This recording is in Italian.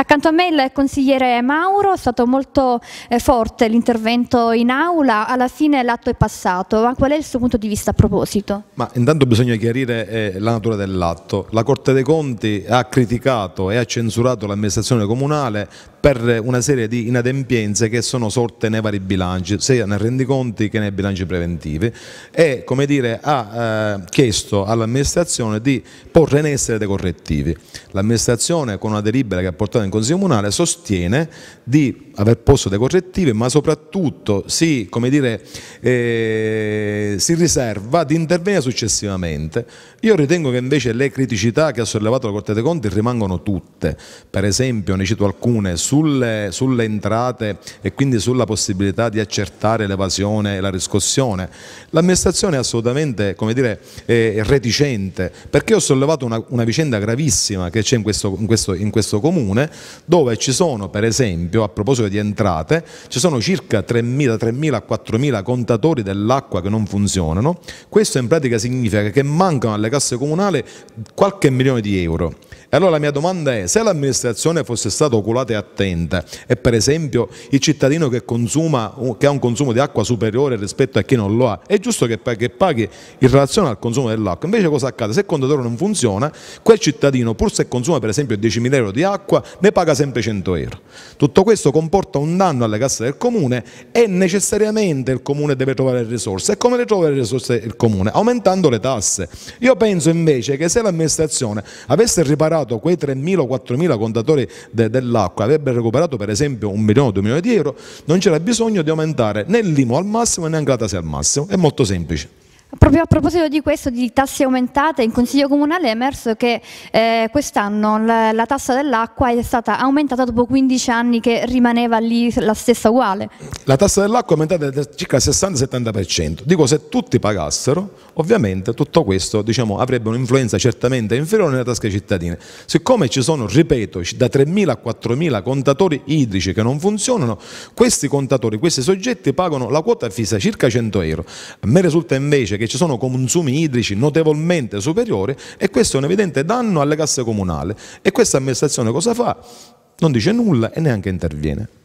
Accanto a me il consigliere Mauro, è stato molto eh, forte l'intervento in aula, alla fine l'atto è passato, ma qual è il suo punto di vista a proposito? Ma intanto bisogna chiarire eh, la natura dell'atto. La Corte dei Conti ha criticato e ha censurato l'amministrazione comunale per una serie di inadempienze che sono sorte nei vari bilanci, sia nei rendiconti che nei bilanci preventivi e dire, ha eh, chiesto all'amministrazione di porre in essere dei correttivi. L'amministrazione con una delibera che ha portato in Consiglio Comunale sostiene di aver posto dei correttivi ma soprattutto si, dire, eh, si riserva di intervenire successivamente. Io ritengo che invece le criticità che ha sollevato la Corte dei Conti rimangono tutte, per esempio ne cito alcune sulle, sulle, entrate e quindi sulla possibilità di accertare l'evasione e la riscossione. L'amministrazione è assolutamente dire, è reticente perché ho sollevato una, una vicenda gravissima che c'è in, in, in questo, comune dove ci sono per esempio a proposito di entrate ci sono circa 3.000, 4.000 contatori dell'acqua che non funzionano. Questo in pratica significa che mancano alle casse comunali qualche milione di euro allora la mia domanda è, se l'amministrazione fosse stata oculata e attenta e per esempio il cittadino che, consuma, che ha un consumo di acqua superiore rispetto a chi non lo ha, è giusto che, che paghi in relazione al consumo dell'acqua. Invece cosa accade? Se il contatore non funziona, quel cittadino pur se consuma per esempio 10.000 euro di acqua, ne paga sempre 100 euro. Tutto questo comporta un danno alle casse del comune e necessariamente il comune deve trovare risorse. E come le trova le risorse il comune? Aumentando le tasse. Io penso invece che se l'amministrazione avesse riparato recuperato quei 3.000-4.000 contatori de dell'acqua, avrebbero recuperato per esempio 1 milione 2 milioni di euro, non c'era bisogno di aumentare né l'IMO al massimo né anche la tassa al massimo, è molto semplice. Proprio a proposito di questo, di tasse aumentate, in Consiglio Comunale è emerso che eh, quest'anno la, la, tassa dell'acqua è stata aumentata dopo 15 anni che rimaneva lì la stessa uguale. La tassa dell'acqua è aumentata del circa 60-70%. Dico, se tutti pagassero, ovviamente tutto questo diciamo, avrebbe un'influenza certamente inferiore nelle tasche cittadine. Siccome ci sono, ripeto, da 3.000 a 4.000 contatori idrici che non funzionano, questi contatori, questi soggetti pagano la quota fissa circa 100 euro. A me risulta invece che ci sono consumi idrici notevolmente superiori e questo è un evidente danno alle casse comunali. E questa amministrazione cosa fa? Non dice nulla e neanche interviene.